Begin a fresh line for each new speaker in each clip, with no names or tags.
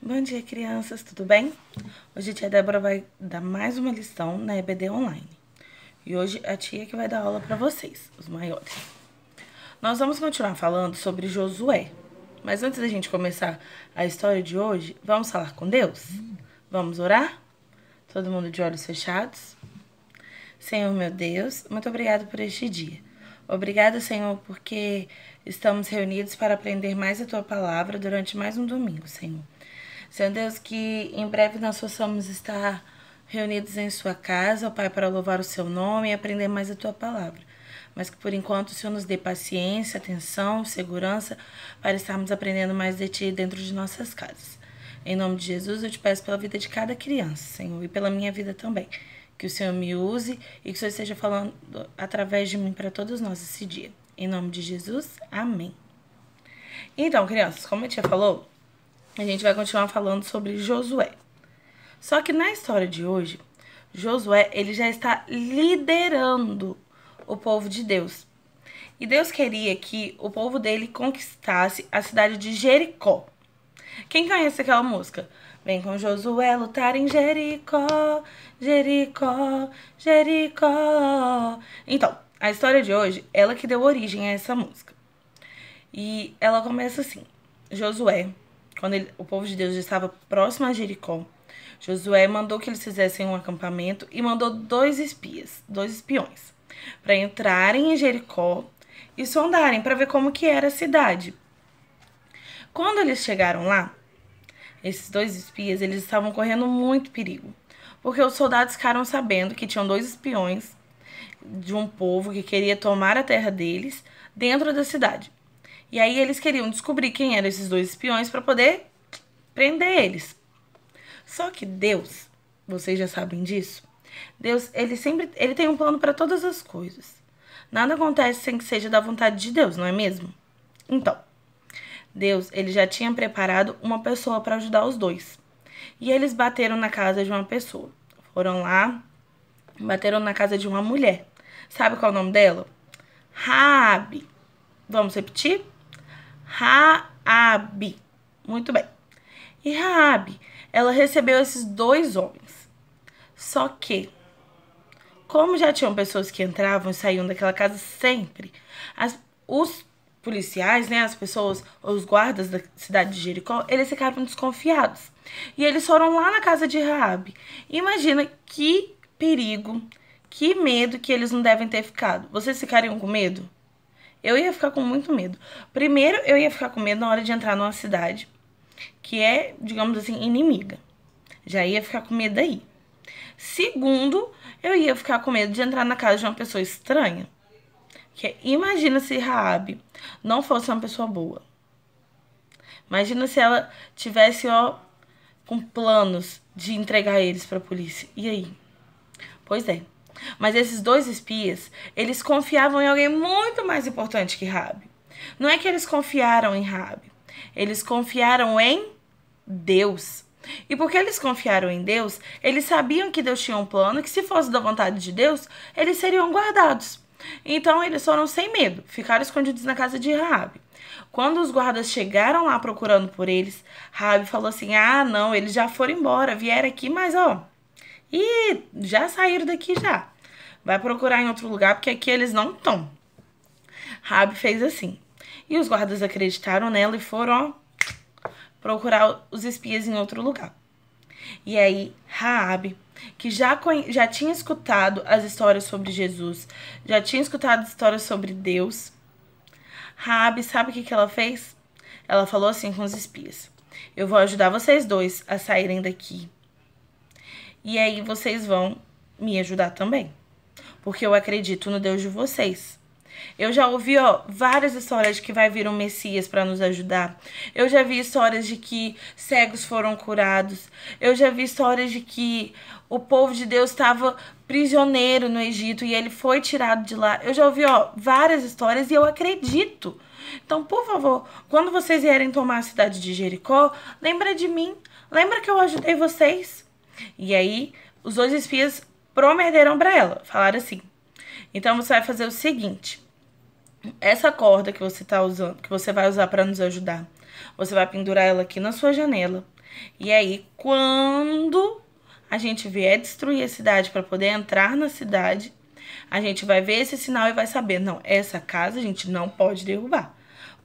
Bom dia, crianças, tudo bem? Hoje a tia Débora vai dar mais uma lição na EBD Online. E hoje a tia que vai dar aula para vocês, os maiores. Nós vamos continuar falando sobre Josué. Mas antes da gente começar a história de hoje, vamos falar com Deus? Vamos orar? Todo mundo de olhos fechados? Senhor meu Deus, muito obrigado por este dia. Obrigada, Senhor, porque estamos reunidos para aprender mais a tua palavra durante mais um domingo, Senhor. Senhor Deus, que em breve nós possamos estar reunidos em Sua casa, ó Pai, para louvar o Seu nome e aprender mais a Tua palavra. Mas que por enquanto o Senhor nos dê paciência, atenção, segurança para estarmos aprendendo mais de Ti dentro de nossas casas. Em nome de Jesus, eu te peço pela vida de cada criança, Senhor, e pela minha vida também. Que o Senhor me use e que o Senhor esteja falando através de mim para todos nós esse dia. Em nome de Jesus, amém. Então, crianças, como eu tinha falou, a gente vai continuar falando sobre Josué. Só que na história de hoje, Josué, ele já está liderando o povo de Deus. E Deus queria que o povo dele conquistasse a cidade de Jericó. Quem conhece aquela música? Vem com Josué lutar em Jericó, Jericó, Jericó. Então, a história de hoje, ela que deu origem a essa música. E ela começa assim: Josué quando ele, o povo de Deus estava próximo a Jericó, Josué mandou que eles fizessem um acampamento e mandou dois espias, dois espiões, para entrarem em Jericó e sondarem para ver como que era a cidade. Quando eles chegaram lá, esses dois espias, eles estavam correndo muito perigo, porque os soldados ficaram sabendo que tinham dois espiões de um povo que queria tomar a terra deles dentro da cidade. E aí eles queriam descobrir quem eram esses dois espiões para poder prender eles. Só que Deus, vocês já sabem disso, Deus, ele sempre, ele tem um plano para todas as coisas. Nada acontece sem que seja da vontade de Deus, não é mesmo? Então, Deus, ele já tinha preparado uma pessoa para ajudar os dois. E eles bateram na casa de uma pessoa. Foram lá, bateram na casa de uma mulher. Sabe qual é o nome dela? Rabi. Vamos repetir? Raabe. Muito bem. E Raabe, ela recebeu esses dois homens. Só que, como já tinham pessoas que entravam e saíam daquela casa sempre, as, os policiais, né, as pessoas, os guardas da cidade de Jericó, eles ficaram desconfiados. E eles foram lá na casa de Raabe. Imagina que perigo, que medo que eles não devem ter ficado. Vocês ficariam com medo? Eu ia ficar com muito medo. Primeiro, eu ia ficar com medo na hora de entrar numa cidade que é, digamos assim, inimiga. Já ia ficar com medo daí. Segundo, eu ia ficar com medo de entrar na casa de uma pessoa estranha. Que é, imagina se Raab não fosse uma pessoa boa. Imagina se ela tivesse, ó, com planos de entregar eles para a polícia. E aí? Pois é. Mas esses dois espias, eles confiavam em alguém muito mais importante que Rabi. Não é que eles confiaram em Rabi, eles confiaram em Deus. E porque eles confiaram em Deus, eles sabiam que Deus tinha um plano, que se fosse da vontade de Deus, eles seriam guardados. Então eles foram sem medo, ficaram escondidos na casa de Rabi. Quando os guardas chegaram lá procurando por eles, Rabi falou assim: Ah, não, eles já foram embora, vieram aqui, mas ó, e já saíram daqui já. Vai procurar em outro lugar, porque aqui eles não estão. Rabi fez assim. E os guardas acreditaram nela e foram, ó, procurar os espias em outro lugar. E aí, Raabe, que já, já tinha escutado as histórias sobre Jesus, já tinha escutado histórias sobre Deus, Raabe, sabe o que, que ela fez? Ela falou assim com os espias: Eu vou ajudar vocês dois a saírem daqui e aí vocês vão me ajudar também. Porque eu acredito no Deus de vocês. Eu já ouvi, ó, várias histórias de que vai vir um Messias para nos ajudar. Eu já vi histórias de que cegos foram curados. Eu já vi histórias de que o povo de Deus estava prisioneiro no Egito e ele foi tirado de lá. Eu já ouvi, ó, várias histórias e eu acredito. Então, por favor, quando vocês vierem tomar a cidade de Jericó, lembra de mim. Lembra que eu ajudei vocês? E aí, os dois espias prometeram para ela, falaram assim: então você vai fazer o seguinte: essa corda que você tá usando, que você vai usar para nos ajudar, você vai pendurar ela aqui na sua janela. E aí, quando a gente vier destruir a cidade para poder entrar na cidade, a gente vai ver esse sinal e vai saber, não, essa casa a gente não pode derrubar,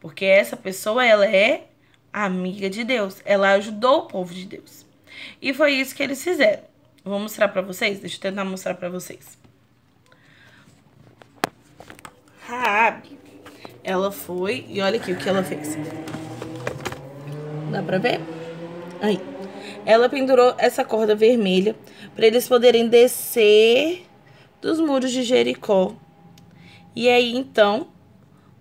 porque essa pessoa ela é amiga de Deus, ela ajudou o povo de Deus. E foi isso que eles fizeram. Vou mostrar pra vocês, deixa eu tentar mostrar pra vocês. Raab, ela foi e olha aqui o que ela fez. Dá pra ver? Aí. Ela pendurou essa corda vermelha para eles poderem descer dos muros de Jericó. E aí, então,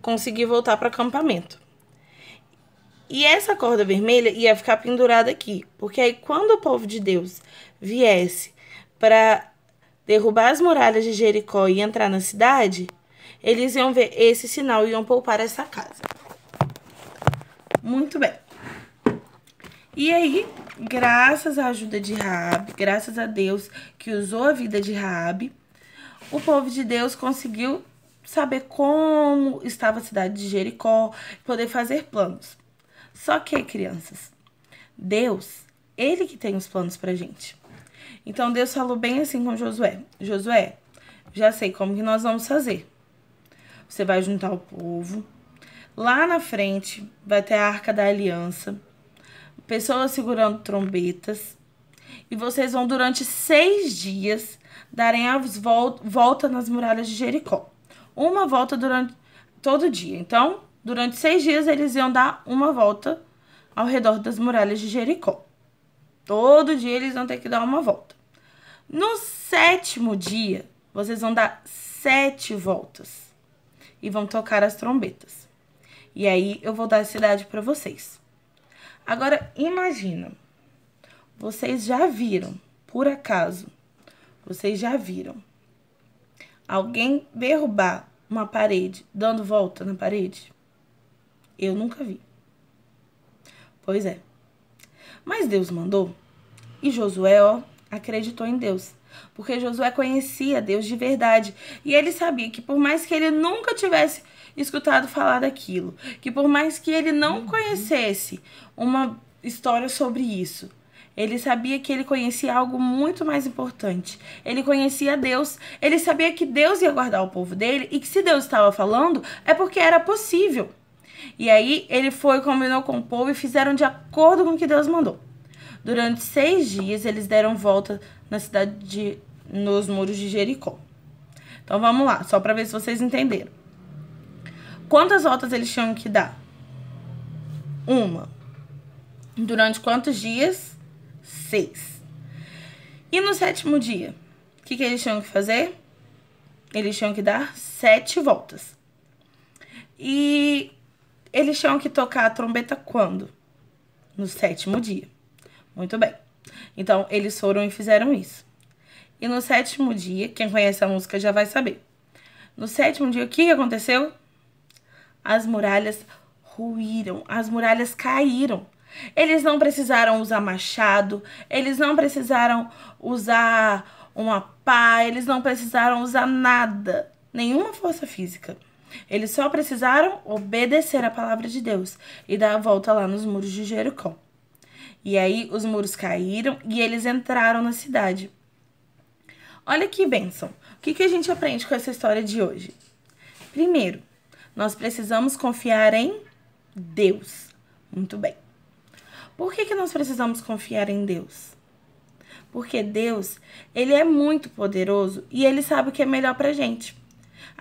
conseguir voltar para acampamento. E essa corda vermelha ia ficar pendurada aqui, porque aí quando o povo de Deus viesse para derrubar as muralhas de Jericó e entrar na cidade, eles iam ver esse sinal e iam poupar essa casa. Muito bem. E aí, graças à ajuda de Raabe, graças a Deus que usou a vida de Raabe, o povo de Deus conseguiu saber como estava a cidade de Jericó, poder fazer planos. Só que, crianças, Deus, ele que tem os planos pra gente. Então Deus falou bem assim com Josué: Josué, já sei como que nós vamos fazer. Você vai juntar o povo. Lá na frente vai ter a arca da aliança, pessoas segurando trombetas. E vocês vão, durante seis dias, darem a volta nas muralhas de Jericó. Uma volta durante todo dia. Então, Durante seis dias, eles iam dar uma volta ao redor das muralhas de Jericó. Todo dia eles vão ter que dar uma volta. No sétimo dia, vocês vão dar sete voltas e vão tocar as trombetas. E aí eu vou dar a cidade para vocês. Agora imagina, vocês já viram, por acaso, vocês já viram alguém derrubar uma parede dando volta na parede? Eu nunca vi. Pois é. Mas Deus mandou. E Josué, ó, acreditou em Deus. Porque Josué conhecia Deus de verdade. E ele sabia que, por mais que ele nunca tivesse escutado falar daquilo, que por mais que ele não uhum. conhecesse uma história sobre isso, ele sabia que ele conhecia algo muito mais importante. Ele conhecia Deus. Ele sabia que Deus ia guardar o povo dele e que se Deus estava falando é porque era possível. E aí ele foi, combinou com o povo e fizeram de acordo com o que Deus mandou. Durante seis dias eles deram volta na cidade de, nos muros de Jericó. Então vamos lá, só para ver se vocês entenderam. Quantas voltas eles tinham que dar? Uma. Durante quantos dias? Seis. E no sétimo dia, o que, que eles tinham que fazer? Eles tinham que dar sete voltas. E eles tinham que tocar a trombeta quando? No sétimo dia. Muito bem. Então, eles foram e fizeram isso. E no sétimo dia, quem conhece a música já vai saber. No sétimo dia, o que aconteceu? As muralhas ruíram, as muralhas caíram. Eles não precisaram usar machado, eles não precisaram usar uma pá, eles não precisaram usar nada, nenhuma força física. Eles só precisaram obedecer a palavra de Deus e dar a volta lá nos muros de Jericó. E aí os muros caíram e eles entraram na cidade. Olha que bênção! O que, que a gente aprende com essa história de hoje? Primeiro, nós precisamos confiar em Deus. Muito bem. Por que, que nós precisamos confiar em Deus? Porque Deus, ele é muito poderoso e ele sabe o que é melhor pra gente.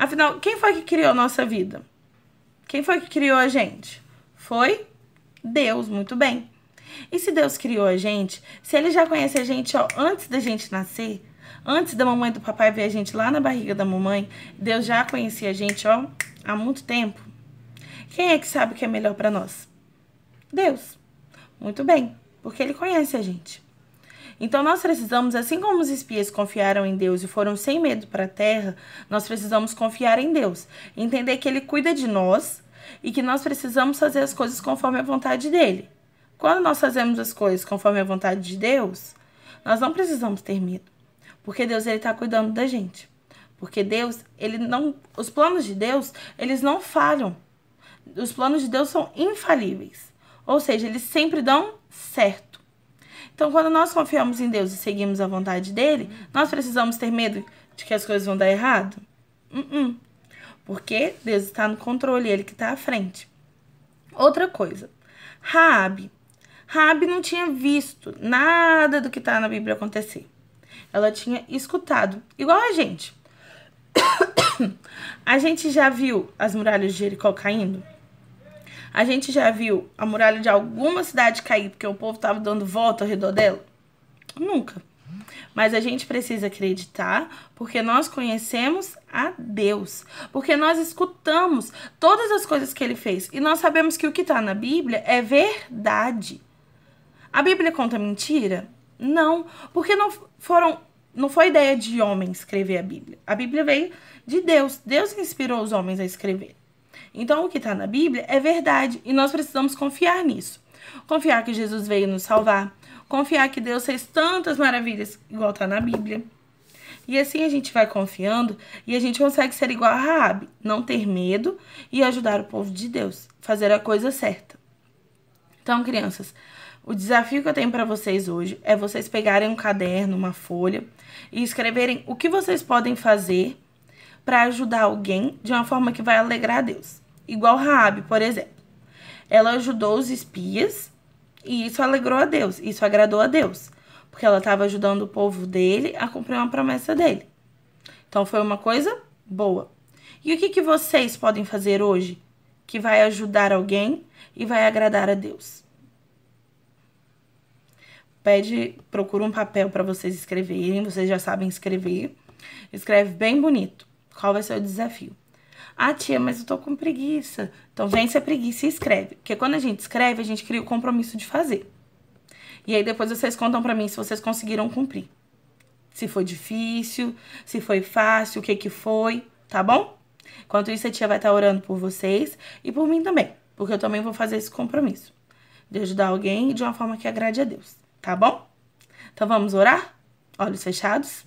Afinal, quem foi que criou a nossa vida? Quem foi que criou a gente? Foi Deus, muito bem. E se Deus criou a gente, se ele já conhece a gente ó, antes da gente nascer, antes da mamãe e do papai ver a gente lá na barriga da mamãe, Deus já conhecia a gente ó, há muito tempo. Quem é que sabe o que é melhor para nós? Deus. Muito bem, porque ele conhece a gente. Então nós precisamos, assim como os espias confiaram em Deus e foram sem medo para a terra, nós precisamos confiar em Deus, entender que ele cuida de nós e que nós precisamos fazer as coisas conforme a vontade dele. Quando nós fazemos as coisas conforme a vontade de Deus, nós não precisamos ter medo, porque Deus ele está cuidando da gente. Porque Deus, ele não, os planos de Deus, eles não falham. Os planos de Deus são infalíveis. Ou seja, eles sempre dão certo. Então, quando nós confiamos em Deus e seguimos a vontade dele, nós precisamos ter medo de que as coisas vão dar errado? Uh -uh. Porque Deus está no controle, ele que está à frente. Outra coisa, Raabe. Raabe não tinha visto nada do que está na Bíblia acontecer. Ela tinha escutado, igual a gente. a gente já viu as muralhas de Jericó caindo? A gente já viu a muralha de alguma cidade cair porque o povo estava dando volta ao redor dela? Nunca. Mas a gente precisa acreditar porque nós conhecemos a Deus, porque nós escutamos todas as coisas que ele fez e nós sabemos que o que está na Bíblia é verdade. A Bíblia conta mentira? Não, porque não foram não foi ideia de homem escrever a Bíblia. A Bíblia veio de Deus. Deus inspirou os homens a escrever. Então, o que está na Bíblia é verdade e nós precisamos confiar nisso. Confiar que Jesus veio nos salvar, confiar que Deus fez tantas maravilhas, igual está na Bíblia. E assim a gente vai confiando e a gente consegue ser igual a Raab, não ter medo e ajudar o povo de Deus, fazer a coisa certa. Então, crianças, o desafio que eu tenho para vocês hoje é vocês pegarem um caderno, uma folha e escreverem o que vocês podem fazer para ajudar alguém de uma forma que vai alegrar a Deus. Igual Raabe, por exemplo. Ela ajudou os espias e isso alegrou a Deus, isso agradou a Deus, porque ela estava ajudando o povo dele a cumprir uma promessa dele. Então foi uma coisa boa. E o que, que vocês podem fazer hoje que vai ajudar alguém e vai agradar a Deus? Pede, procura um papel para vocês escreverem, vocês já sabem escrever. Escreve bem bonito. Qual vai ser o desafio? Ah, tia, mas eu tô com preguiça. Então vence a preguiça e escreve. Porque quando a gente escreve, a gente cria o compromisso de fazer. E aí depois vocês contam para mim se vocês conseguiram cumprir. Se foi difícil, se foi fácil, o que que foi, tá bom? Enquanto isso, a tia vai estar tá orando por vocês e por mim também, porque eu também vou fazer esse compromisso de ajudar alguém de uma forma que agrade a Deus, tá bom? Então vamos orar? Olhos fechados.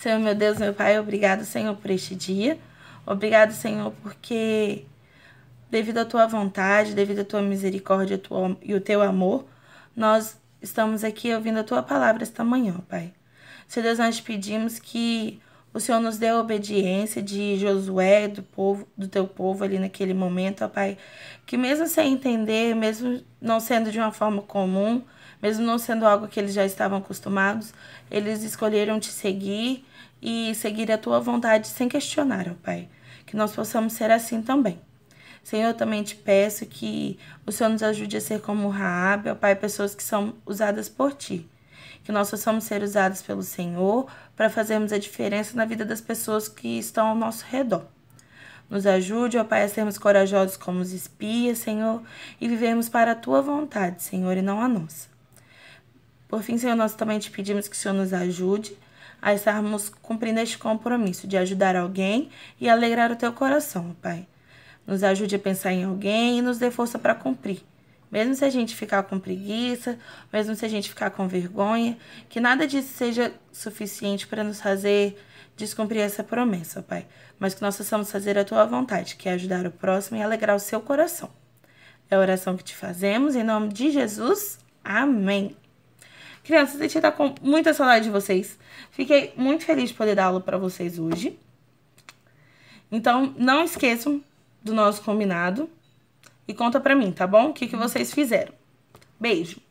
Senhor, meu Deus, meu Pai, obrigado, Senhor, por este dia. Obrigado, Senhor, porque devido à tua vontade, devido à tua misericórdia e o teu amor, nós estamos aqui ouvindo a tua palavra esta manhã, Pai. Senhor Deus, nós te pedimos que o Senhor nos dê a obediência de Josué, do povo, do teu povo ali naquele momento, ó Pai, que mesmo sem entender, mesmo não sendo de uma forma comum, mesmo não sendo algo que eles já estavam acostumados, eles escolheram te seguir e seguir a tua vontade sem questionar, ó Pai. Que nós possamos ser assim também. Senhor, também te peço que o Senhor nos ajude a ser como Raab, ó Pai, pessoas que são usadas por ti. Que nós possamos ser usados pelo Senhor para fazermos a diferença na vida das pessoas que estão ao nosso redor. Nos ajude, ó Pai, a sermos corajosos como os espias, Senhor, e vivermos para a tua vontade, Senhor, e não a nossa. Por fim, Senhor, nós também te pedimos que o Senhor nos ajude a estarmos cumprindo este compromisso de ajudar alguém e alegrar o teu coração, Pai. Nos ajude a pensar em alguém e nos dê força para cumprir. Mesmo se a gente ficar com preguiça, mesmo se a gente ficar com vergonha, que nada disso seja suficiente para nos fazer descumprir essa promessa, Pai. Mas que nós possamos fazer a tua vontade, que é ajudar o próximo e alegrar o seu coração. É a oração que te fazemos, em nome de Jesus. Amém. Crianças, eu tinha tido com muita saudade de vocês. Fiquei muito feliz de poder dar aula pra vocês hoje. Então, não esqueçam do nosso combinado. E conta pra mim, tá bom? O que, que vocês fizeram. Beijo!